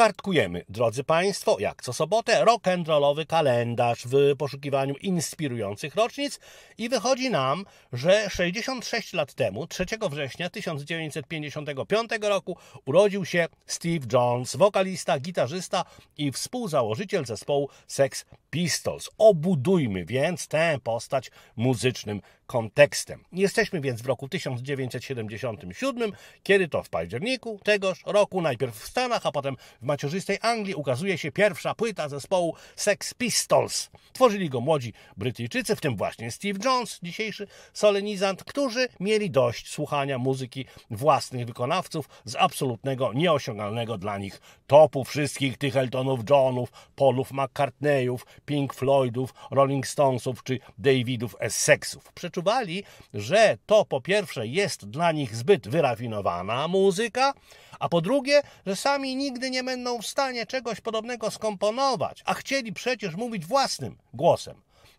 kartkujemy, drodzy Państwo, jak co sobotę, rock'n'rollowy kalendarz w poszukiwaniu inspirujących rocznic i wychodzi nam, że 66 lat temu, 3 września 1955 roku, urodził się Steve Jones, wokalista, gitarzysta i współzałożyciel zespołu Sex Pistols. Obudujmy więc tę postać muzycznym kontekstem. Jesteśmy więc w roku 1977, kiedy to w październiku tegoż roku, najpierw w Stanach, a potem w macierzystej Anglii ukazuje się pierwsza płyta zespołu Sex Pistols. Tworzyli go młodzi Brytyjczycy, w tym właśnie Steve Jones, dzisiejszy solenizant, którzy mieli dość słuchania muzyki własnych wykonawców z absolutnego, nieosiągalnego dla nich topu wszystkich tych Eltonów Johnów, Paulów McCartneyów, Pink Floydów, Rolling Stonesów czy Davidów Essexów. Przeczuwali, że to po pierwsze jest dla nich zbyt wyrafinowana muzyka, a po drugie, że sami nigdy nie będą w stanie czegoś podobnego skomponować, a chcieli przecież mówić własnym głosem.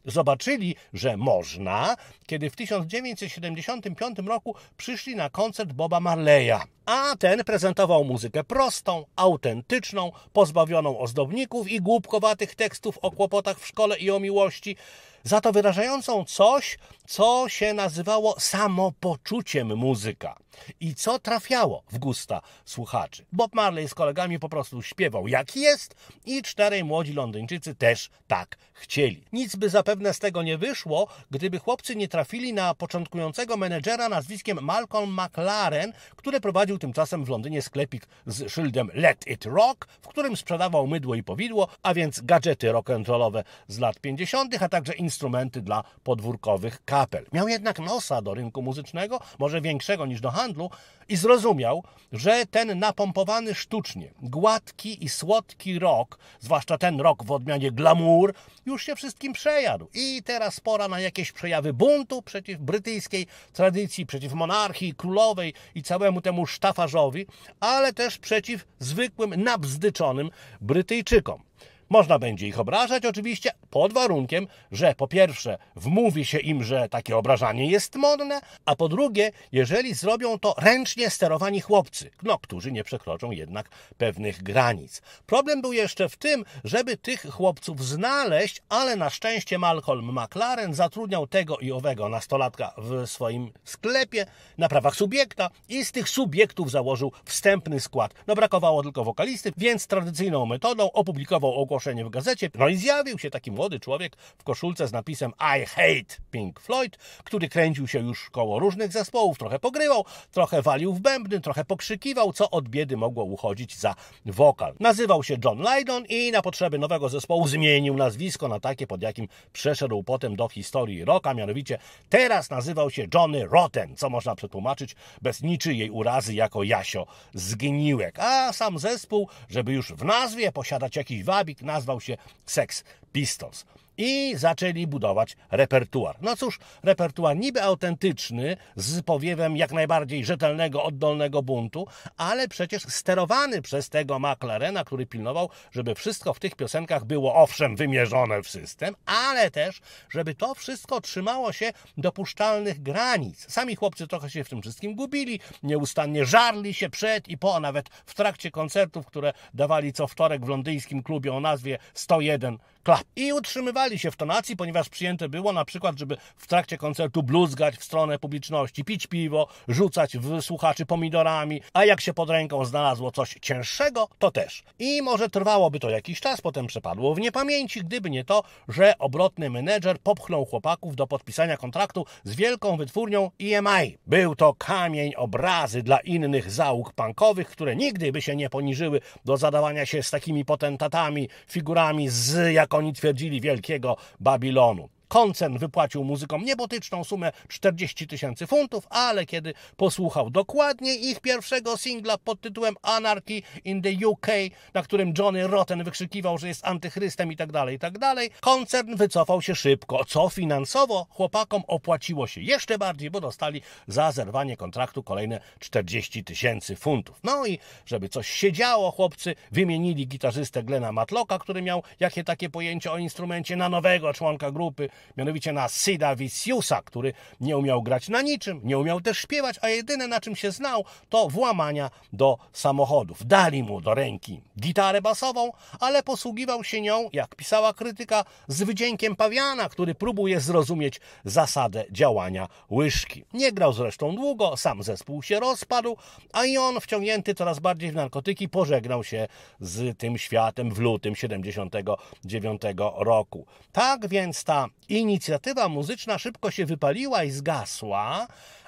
Zobaczyli, że można, kiedy w 1975 roku przyszli na koncert Boba Marleya. A ten prezentował muzykę prostą, autentyczną, pozbawioną ozdobników i głupkowatych tekstów o kłopotach w szkole i o miłości za to wyrażającą coś, co się nazywało samopoczuciem muzyka i co trafiało w gusta słuchaczy. Bob Marley z kolegami po prostu śpiewał jak jest i czterej młodzi Londyńczycy też tak chcieli. Nic by zapewne z tego nie wyszło, gdyby chłopcy nie trafili na początkującego menedżera nazwiskiem Malcolm McLaren, który prowadził tymczasem w Londynie sklepik z szyldem Let It Rock, w którym sprzedawał mydło i powidło, a więc gadżety rock'n'rollowe z lat 50., a także instrumenty dla podwórkowych kapel. Miał jednak nosa do rynku muzycznego, może większego niż do handlu, i zrozumiał, że ten napompowany sztucznie, gładki i słodki rok, zwłaszcza ten rok w odmianie glamour, już się wszystkim przejadł. I teraz pora na jakieś przejawy buntu przeciw brytyjskiej tradycji, przeciw monarchii królowej i całemu temu sztafarzowi, ale też przeciw zwykłym, nabzdyczonym Brytyjczykom. Można będzie ich obrażać oczywiście pod warunkiem, że po pierwsze wmówi się im, że takie obrażanie jest modne, a po drugie, jeżeli zrobią to ręcznie sterowani chłopcy, no, którzy nie przekroczą jednak pewnych granic. Problem był jeszcze w tym, żeby tych chłopców znaleźć, ale na szczęście Malcolm McLaren zatrudniał tego i owego nastolatka w swoim sklepie na prawach subiekta i z tych subiektów założył wstępny skład. No brakowało tylko wokalisty, więc tradycyjną metodą opublikował ogłoszenie ogłoszenie w gazecie. No i zjawił się taki młody człowiek w koszulce z napisem I hate Pink Floyd, który kręcił się już koło różnych zespołów, trochę pogrywał, trochę walił w bębny, trochę pokrzykiwał, co od biedy mogło uchodzić za wokal. Nazywał się John Lydon i na potrzeby nowego zespołu zmienił nazwisko na takie, pod jakim przeszedł potem do historii rocka, mianowicie teraz nazywał się Johnny Rotten, co można przetłumaczyć bez niczyjej urazy jako Jasio Zgniłek. A sam zespół, żeby już w nazwie posiadać jakiś wabik, nazwał się Sex Pistols i zaczęli budować repertuar. No cóż, repertuar niby autentyczny, z powiewem jak najbardziej rzetelnego, oddolnego buntu, ale przecież sterowany przez tego McLarena, który pilnował, żeby wszystko w tych piosenkach było owszem wymierzone w system, ale też, żeby to wszystko trzymało się dopuszczalnych granic. Sami chłopcy trochę się w tym wszystkim gubili, nieustannie żarli się przed i po, a nawet w trakcie koncertów, które dawali co wtorek w londyńskim klubie o nazwie 101 klap. I utrzymywali się w tonacji, ponieważ przyjęte było na przykład, żeby w trakcie koncertu bluzgać w stronę publiczności, pić piwo, rzucać w słuchaczy pomidorami, a jak się pod ręką znalazło coś cięższego, to też. I może trwałoby to jakiś czas, potem przepadło w niepamięci, gdyby nie to, że obrotny menedżer popchnął chłopaków do podpisania kontraktu z wielką wytwórnią EMI. Był to kamień obrazy dla innych załóg punkowych, które nigdy by się nie poniżyły do zadawania się z takimi potentatami, figurami z jak jak oni twierdzili, wielkiego Babilonu koncern wypłacił muzykom niebotyczną sumę 40 tysięcy funtów, ale kiedy posłuchał dokładnie ich pierwszego singla pod tytułem Anarchy in the UK, na którym Johnny Rotten wykrzykiwał, że jest antychrystem i tak dalej, i tak dalej, koncern wycofał się szybko, co finansowo chłopakom opłaciło się jeszcze bardziej, bo dostali za zerwanie kontraktu kolejne 40 tysięcy funtów. No i żeby coś się działo, chłopcy wymienili gitarzystę Glena Matlocka, który miał jakie takie pojęcie o instrumencie, na nowego członka grupy, mianowicie na Syda Viciusa, który nie umiał grać na niczym, nie umiał też śpiewać, a jedyne na czym się znał to włamania do samochodów. Dali mu do ręki gitarę basową, ale posługiwał się nią, jak pisała krytyka, z wydźwiękiem pawiana, który próbuje zrozumieć zasadę działania łyżki. Nie grał zresztą długo, sam zespół się rozpadł, a i on, wciągnięty coraz bardziej w narkotyki, pożegnał się z tym światem w lutym 79 roku. Tak więc ta inicjatywa muzyczna szybko się wypaliła i zgasła,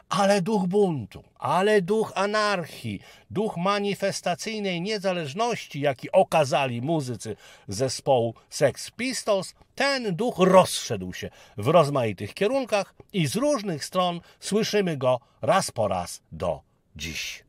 ale duch buntu, ale duch anarchii, duch manifestacyjnej niezależności, jaki okazali muzycy zespołu Sex Pistols, ten duch rozszedł się w rozmaitych kierunkach i z różnych stron słyszymy go raz po raz do dziś.